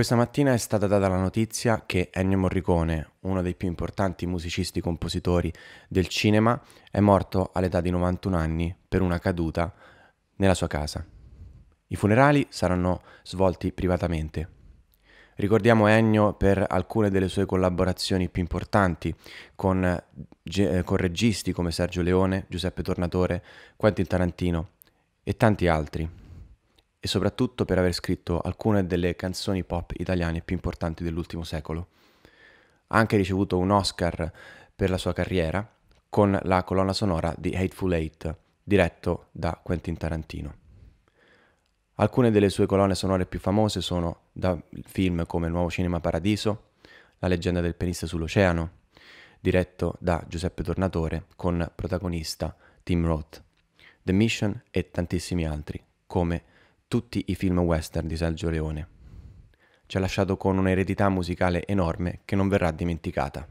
Questa mattina è stata data la notizia che Ennio Morricone, uno dei più importanti musicisti compositori del cinema, è morto all'età di 91 anni per una caduta nella sua casa. I funerali saranno svolti privatamente. Ricordiamo Ennio per alcune delle sue collaborazioni più importanti con, con registi come Sergio Leone, Giuseppe Tornatore, Quentin Tarantino e tanti altri e soprattutto per aver scritto alcune delle canzoni pop italiane più importanti dell'ultimo secolo. Ha anche ricevuto un Oscar per la sua carriera con la colonna sonora di Hateful Eight, diretto da Quentin Tarantino. Alcune delle sue colonne sonore più famose sono da film come Nuovo Cinema Paradiso, La leggenda del pianista sull'oceano, diretto da Giuseppe Tornatore con protagonista Tim Roth, The Mission e tantissimi altri, come tutti i film western di Sergio Leone. Ci ha lasciato con un'eredità musicale enorme che non verrà dimenticata.